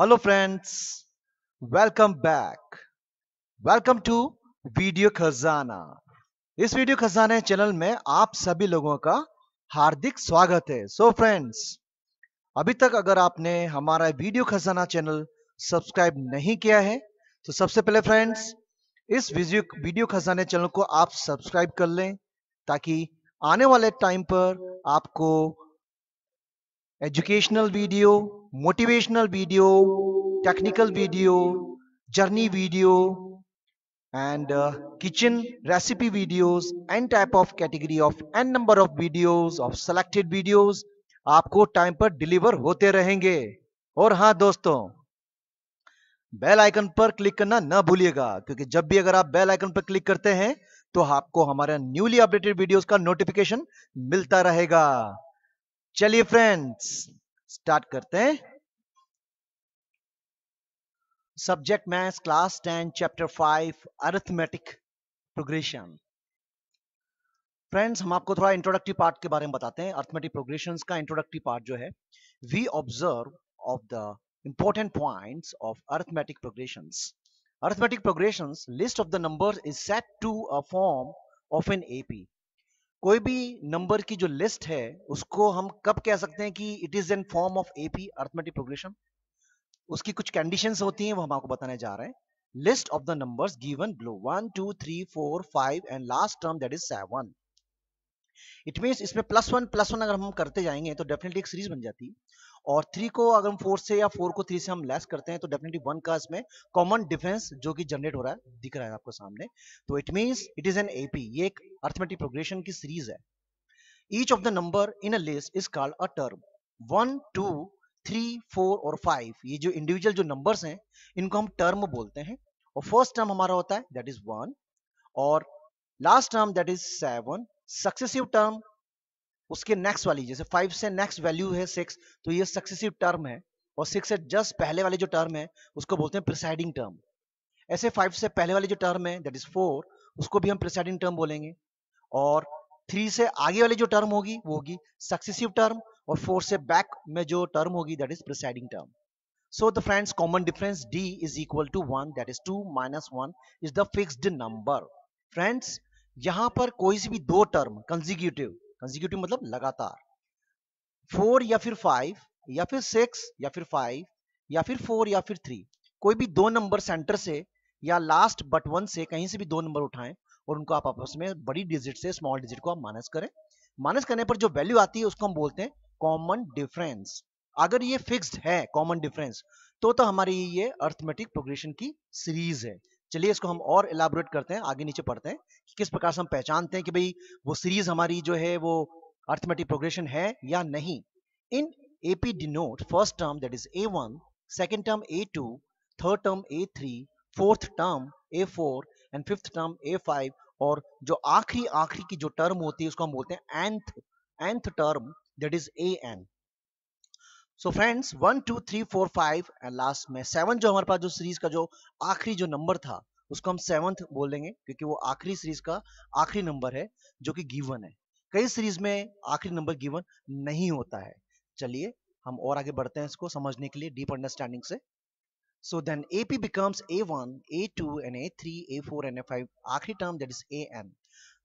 Hello friends welcome back welcome to video Khazana इस video खजाना channel में आप सभी लोगों का हार्दिक स्वागत है सो so फ्रेंड्स अभी तक अगर आपने हमारा वीडियो खजाना चैनल सब्सक्राइब नहीं किया है तो सबसे पहले फ्रेंड्स इस वीडियो वीडियो खजाने चैनल को आप सब्सक्राइब कर लें ताकि आने वाले टाइम पर आपको educational video motivational video technical video journey video and uh, kitchen recipe videos type type of category of n number of videos of selected videos आपको टाइम पर डिलीवर होते रहेंगे और हाँ दोस्तों बेल आइकन पर क्लिक करना ना भूलिएगा क्योंकि जब भी अगर आप बेल आइकन पर क्लिक करते हैं तो आपको हमारे न्यूली अपडेटेड वीडियोस का नोटिफिकेशन मिलता रहेगा चलिए फ्रेंड्स स्टार्ट करते हैं subject maths class ten chapter five arithmetic progression friends हम आपको थोड़ा इंट्रोडक्टिव पार्ट के बारे में बताते हैं अर्थमेटिक प्रोग्रेशन का इंट्रोडक्टिव पार्ट जो है we observe of the important point of arithmetic progression arithmetic progression list of the number is set to a form of an AP कोई भी नंबर की जो लिस्ट है उसको हम कब कह सकते हैं कि it is an form of AP arithmetic progression उसकी कुछ कंडीशंस होती हैं वो हम आपको बताने जा रहे हैं list of the numbers given blow one two three four five and last term that is seven it mean इसमें प्लस वन प्लस वन अगर हम करते जाएंगे तो डेफिनेटली एक सीरीज बन जाती है और थ्री को अगर हम फोर से या फोर को थ्री से हम लेस करते हैं तो डेफिनेटली वन का इसमें कॉमन डिफरेंस जो कि जनरेट हो रहा है दिख रहा है आपको सामने तो it means it is an AP ये एक अर्थमेटिक प्रोग्रेशन की सीरीज है each of the number in a list is called a term one two three four और फाइव ये जो इंडिविजुअल जो नंबर हैं इनको हम टर्म बोलते हैं और फर्स्ट टर्म हमारा होता है दैट इज वन और last term that is seven successive term उसके नेक्स्ट वाली जैसे फाइव से नेक्स्ट वैल्यू है सिक्स तो ये सक्सेसिव टर्म है और सिक्स से जस्ट पहले वाले जो टर्म है उसको बोलते हैं प्रिसाइडिंग टर्म ऐसे फाइव से पहले वाले जो टर्म है दैट इज फोर उसको भी हम प्रिसाइडिंग टर्म बोलेंगे और थ्री से आगे वाली जो टर्म होगी वो होगी सक्सेसिव टर्म और फोर से बैक में जो टर्म होगी that is preceding term so the friends common difference d is equal to one that is two minus one is the fixed number friends यहां पर कोई सी भी दो टर्म कंजिक्यूटिव कंजिक्यूटिव मतलब लगातार फोर या फिर फाइव या फिर सिक्स या फिर फाइव या फिर फोर या फिर थ्री कोई भी दो नंबर सेंटर से या लास्ट बट वन से कहीं से भी दो नंबर उठाएं और उनको आप आपस में बड़ी डिजिट से स्मॉल डिजिट को आप माइनस करें माइनस करने पर जो वैल्यू आती है उसको हम बोलते हैं कॉमन डिफरेंस अगर ये फिक्स्ड है कॉमन डिफरेंस तो तो हमारी ये अर्थमेटिक प्रोग्रेशन की सीरीज है चलिए इसको हम और इलाबोरेट करते हैं आगे नीचे पढ़ते हैं कि किस प्रकार से हम पहचानते हैं कि भाई वो सीरीज हमारी जो है वो अर्थमेटिक प्रोग्रेशन है या नहीं in is a one second term a two third term a three fourth term a four and fifth term a five और जो आखिरी आखिरी की जो टर्म होती है उसको हम बोलते हैं nth nth term that is a n so friends one two three four five and last में सेवन जो हमारे पास जो सीरीज का जो आखिरी जो नंबर था उसको हम सेवंथ बोल देंगे क्योंकि वो आखिरी सीरीज का आखिरी नंबर है जो कि गिवन है कई सीरीज में आखिरी नंबर गिवन नहीं होता है चलिए हम और आगे बढ़ते हैं इसको समझने के लिए डीप अंडरस्टैंडिंग से so one a two becomes a three a four A4 a five आखिरी that is a n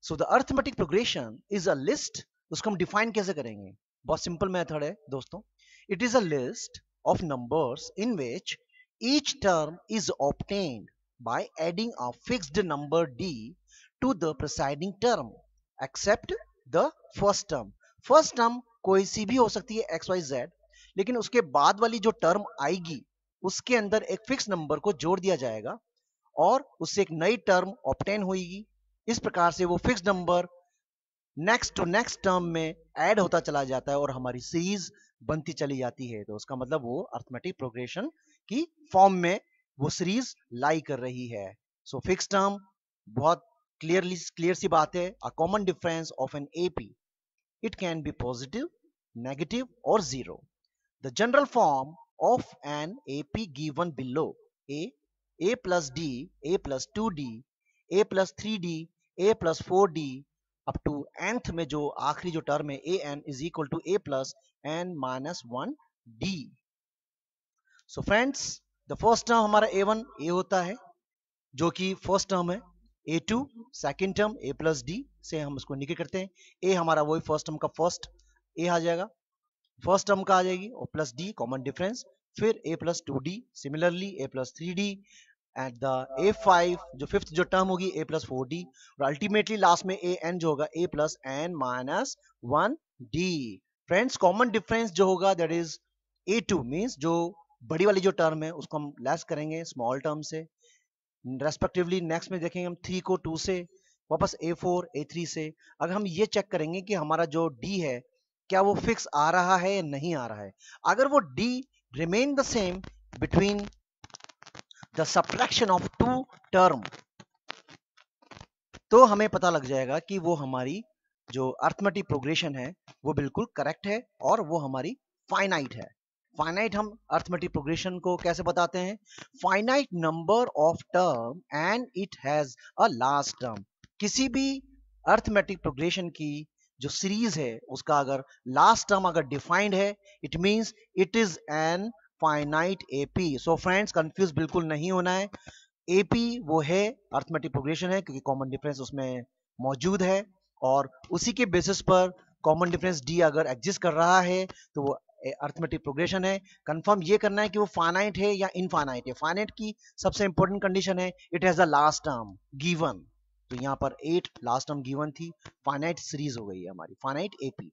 so the arithmetic progression is a list उसको हम डिफाइन कैसे करेंगे बहुत सिंपल मेथड है दोस्तों It is a list of numbers in which each term is obtained by adding a fixed number d to the presiding term except the first term. First term कोई सी भी हो सकती है एक्स वाई जेड लेकिन उसके बाद वाली जो टर्म आएगी उसके अंदर एक फिक्स नंबर को जोड़ दिया जाएगा और उससे एक नई टर्म ऑप्टेन होगी इस प्रकार से वो fix number next to next term में ऐड होता चला जाता है और हमारी सीरीज बनती चली जाती है तो उसका मतलब वो अर्थमेटिक प्रोग्रेशन की फॉर्म में वो सीरीज लाई कर रही है सो फिक्स टर्म बहुत क्लियरली क्लियर सी बात है a common difference of an AP it can be positive negative और zero the general form of an AP given below a a plus d a plus two d a plus three d a plus four d up to nth में जो आखिरी जो term है a n is equal to a plus n minus one D so friends the first term हमारा a one ए होता है जो कि फर्स्ट टर्म है a two second term a plus d से हम उसको निकल करते हैं ए हमारा वही फर्स्ट टर्म का फर्स्ट ए आ जाएगा फर्स्ट टर्म का आ जाएगी और प्लस डी कॉमन डिफरेंस फिर a plus two d similarly a plus three d at the a five जो फिफ्थ जो टर्म होगी ए प्लस फोर डी और अल्टीमेटली लास्ट में ए एन जो होगा a plus n minus one d friends common difference जो होगा that is a two means जो बड़ी वाली जो टर्म है उसको हम लेस करेंगे स्मॉल टर्म से रेस्पेक्टिवली नेक्स्ट में देखेंगे हम थ्री को टू से वापस ए फोर ए थ्री से अगर हम ये चेक करेंगे कि हमारा जो डी है क्या वो फिक्स आ रहा है या नहीं आ रहा है अगर वो d remain the same between the subtraction of two term तो हमें पता लग जाएगा कि वो हमारी जो अर्थमेटिक प्रोग्रेशन है वो बिल्कुल करेक्ट है और वो हमारी फाइनाइट है फाइनाइट हम अर्थमेटिक प्रोग्रेशन को कैसे बताते हैं finite number of term and it has a last term किसी भी अर्थमेटिक प्रोग्रेशन की जो सीरीज है उसका अगर लास्ट टर्म अगर डिफाइंड है it means it is an finite AP so friends confuse बिल्कुल नहीं होना है एपी वो है अर्थमेटिक प्रोग्रेशन है क्योंकि कॉमन डिफरेंस उसमें मौजूद है और उसी के बेसिस पर कॉमन डिफरेंस डी अगर एग्जिस्ट कर रहा है तो वो अर्थमेटिक प्रोग्रेशन है कंफर्म ये करना है कि वो फाइनाइट है या इनफाइनाइट है फाइनाइट की सबसे इंपॉर्टेंट कंडीशन है it has the last term given तो यहाँ पर एट लास्ट टर्म गिवन थी फाइनाइट सीरीज हो गई है हमारी फाइनाइट एपी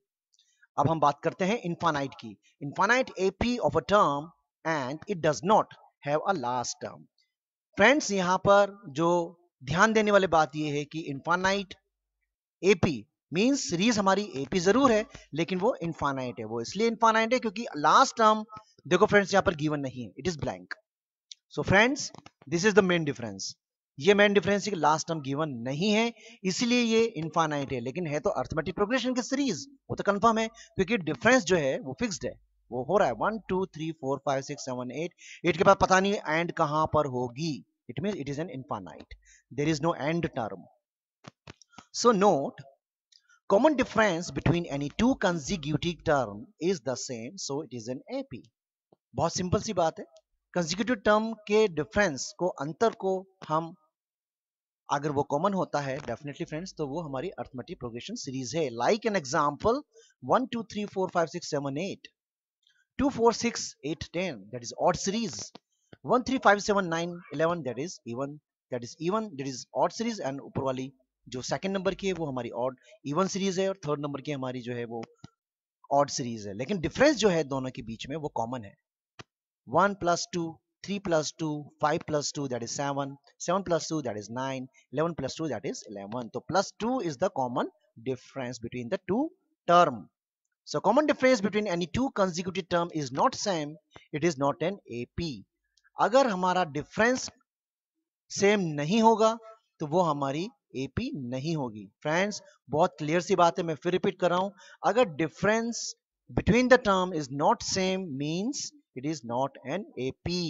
अब हम बात करते हैं इनफाइनाइट की infinite AP of a term and it does not have a last term friends यहाँ पर जो ध्यान देने वाली बात यह है कि इनफाइनाइट एपी मीन सीरीज हमारी एपी जरूर है लेकिन वो इनफाइनाइट है वो इसलिए इनफाइनाइट है क्योंकि लास्ट टर्म देखो फ्रेंड्स यहाँ पर गिवन नहीं है it is blank so friends this is the main difference ये मेन डिफरेंस है कि लास्ट टर्म गिवन नहीं है इसलिए ये इनफाइनाइट है लेकिन है तो अर्थमेटिक प्रोग्रेशन की सीरीज वो तो कंफर्म है क्योंकि डिफरेंस जो है वो फिक्स्ड है वो हो रहा है one two three four five six seven eight eight के बाद पता नहीं एंड कहां पर होगी it mean it is an infinite there is no end term So note, common difference between any two consecutive term is the same, so it is an AP. बहुत simple सी बात है कंजिक्यूटिव टर्म के difference को अंतर को हम अगर वो कॉमन होता है डेफिनेटली फ्रेंड्स तो वो हमारी अर्थमेटिक प्रोग्रेशन सीरीज है like an example 1 2 3 4 5 6 7 8 2 4 6 8 10 that is odd series 1 3 5 7 9 11 that is even that is even that is odd series and ऊपर वाली जो सेकंड नंबर की है वो हमारी ऑड इवन सीरीज है और थर्ड नंबर की हमारी जो है वो ऑड सीरीज है लेकिन डिफरेंस जो है दोनों के बीच में वो कॉमन है one plus two three plus two five plus two that is seven seven plus two that is nine eleven plus two that is eleven तो plus two is the common difference between the two term. So common difference between any two consecutive term is not same. It is not an AP. अगर हमारा difference same नहीं होगा तो वो हमारी AP नहीं होगी फ्रेंड्स बहुत क्लियर सी बात है मैं फिर रिपीट कर रहा हूं अगर difference between the term is not same means it is not an AP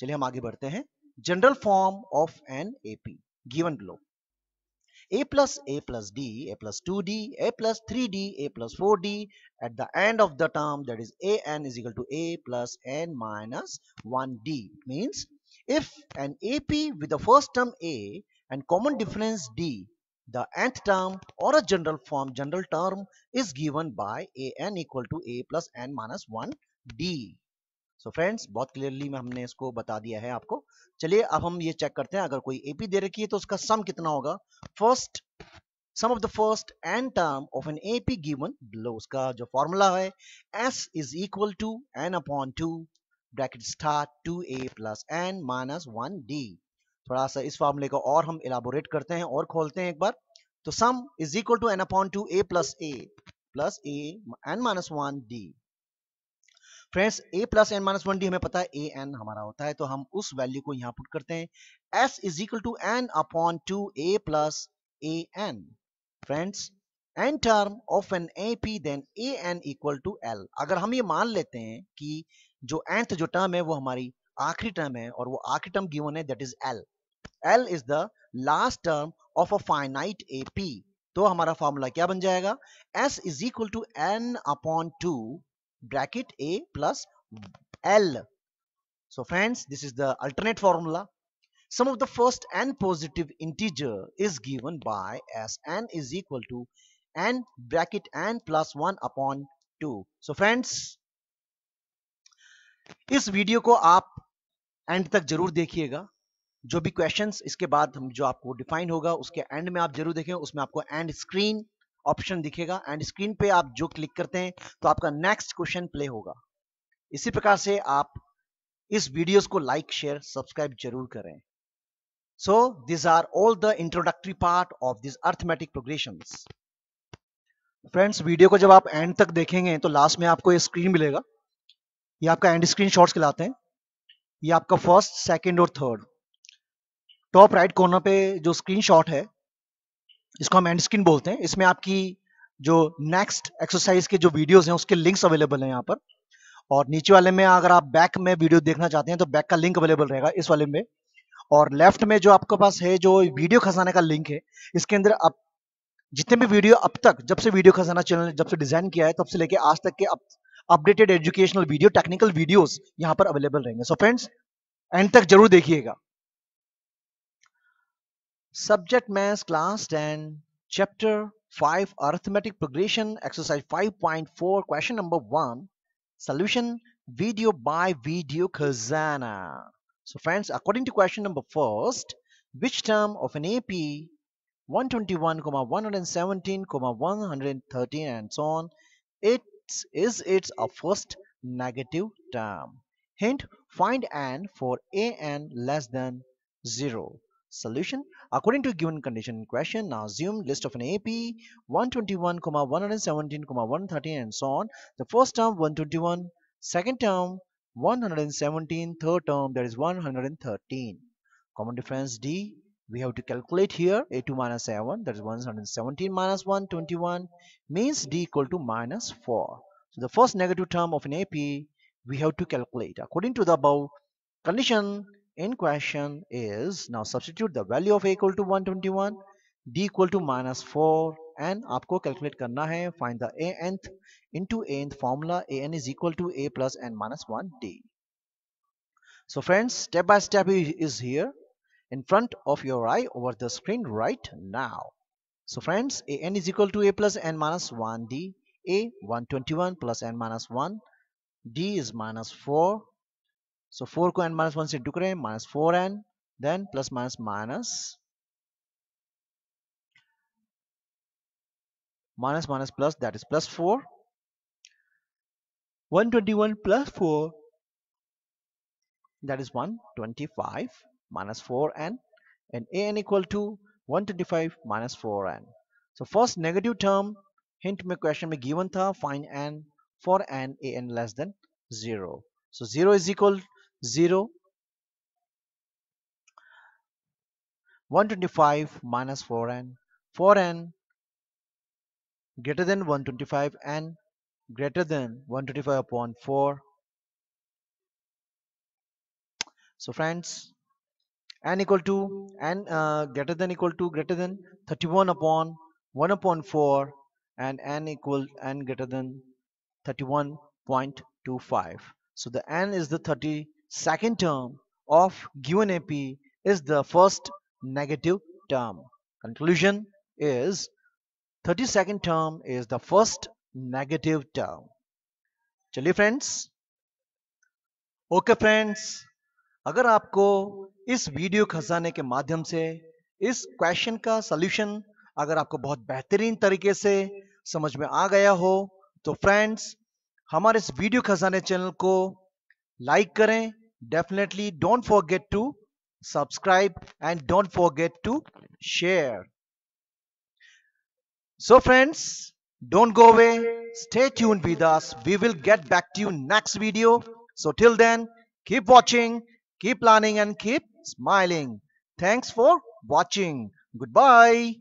चलिए हम आगे बढ़ते हैं general form of an AP given a a plus plus d a plus two d a plus three d a plus four d at the end of the term that is a n is equal to a plus n minus one d means If an AP with the first term A and common difference D, the nth term or a general form general term is given by a n equal to a plus n minus 1 d. So so friends बहुत क्लियरली में हमने इसको बता दिया है आपको चलिए अब हम ये चेक करते हैं अगर कोई एपी दे रखी है तो उसका सम कितना होगा first sum of the first n term of an AP given below उसका जो फॉर्मूला है S is equal to n upon two bracket star two a plus n minus one d थोड़ा सा इस फॉर्मूले को और हम इलाबोरेट करते हैं और खोलते हैं एक बार तो sum is equal to n upon two a plus a plus a n minus one d friends a plus n minus one d हमें पता है ए एन हमारा होता है तो हम उस वैल्यू को यहाँ पुट करते हैं S is equal to n upon two a plus a n friends n term of n a p then a n equal to l अगर हम ये मान लेते हैं कि जो एंथ जो टर्म है वो हमारी आखिरी टर्म है और वो आखिरी टर्म गिवन है that is l l is the last term of a finite ap तो हमारा फार्मूला क्या बन जाएगा s is equal to n upon 2 bracket a plus l so friends this is the alternate formula Sum of the first n positive integer is given by as n is equal to n bracket n plus one upon two. So friends. इस video को आप and तक जरूर देखिएगा जो भी questions इसके बाद हम जो आपको डिफाइन होगा उसके एंड में आप जरूर देखें उसमें आपको एंड स्क्रीन ऑप्शन दिखेगा एंड स्क्रीन पे आप जो क्लिक करते हैं तो आपका नेक्स्ट क्वेश्चन प्ले होगा इसी प्रकार से आप इस वीडियोस को लाइक शेयर सब्सक्राइब जरूर करें so this are all the introductory part of this arithmetic progression friends video को जब आप एंड तक देखेंगे तो लास्ट में आपको ये स्क्रीन मिलेगा ये आपका एंड स्क्रीन शॉट्स कहलाते हैं ये आपका फर्स्ट सेकंड और थर्ड टॉप राइट कॉर्नर पे जो स्क्रीन शॉट है इसको हम एंड स्क्रीन बोलते हैं इसमें आपकी जो नेक्स्ट एक्सरसाइज के जो वीडियोज हैं उसके लिंक्स अवेलेबल हैं यहाँ पर और नीचे वाले में अगर आप बैक में वीडियो देखना चाहते हैं तो बैक का लिंक अवेलेबल रहेगा इस वाले में और लेफ्ट में जो आपके पास है जो वीडियो खसाने का लिंक है इसके अंदर आप जितने भी वीडियो अब तक जब से वीडियो खजाना चैनल जब से डिजाइन किया है तब से लेके आज तक के अब updated educational video technical videos यहां पर अवेलेबल रहेंगे सो फ्रेंड्स एंड तक जरूर देखिएगा subject math class ten chapter five arithmetic progression exercise five point four question number one solution video by video Khajana so friends according to question number first which term of an AP 121 117 113 and so on it is its a first negative term. Hint find n for a n less than 0 solution according to given condition question assume list of an ap 121 comma 117 comma 113 and so on the first term 121 second term 117 third term that is 113 common difference d we have to calculate here a2 minus a1 that is 117 minus 121 means d equal to minus 4 so the first negative term of an ap we have to calculate according to the above condition in question is now substitute the value of a equal to 121 d equal to minus 4 and आपको calculate करना ह find the a nth into a nth formula a n is equal to a plus n minus 1 d so friends step by step is here in front of your eye over the screen right now. So friends, a n is equal to a plus n minus 1 d, a 121 plus n minus 1, d is minus 4. So 4 को n minus se dukre हैं minus 4n, then plus minus minus minus minus plus that is plus 4 121 plus 4 that is 125 minus 4n and an equal to 125 minus 4n. So first negative term hint me question में given था find n for an less than 0. So 0 is equal 0 125 minus 4n 4n greater than 125 n greater than 125 upon 4 so friends n equal to n uh, greater than equal to greater than 31 upon 1 upon 4 and n equal n greater than 31.25 so the n is the 32nd term of given ap is the first negative term conclusion is 32nd term is the first negative term चलिए friends okay friends अगर आपको इस video खजाने के माध्यम से इस question का सलूशन अगर आपको बहुत बेहतरीन तरीके से समझ में आ गया हो तो फ्रेंड्स हमारे इस वीडियो खजाने चैनल को लाइक करें definitely don't forget to subscribe and don't forget to share so friends don't go away stay tune with us we will get back to you next video so till then keep watching keep planning and keep smiling. Thanks for watching. Goodbye.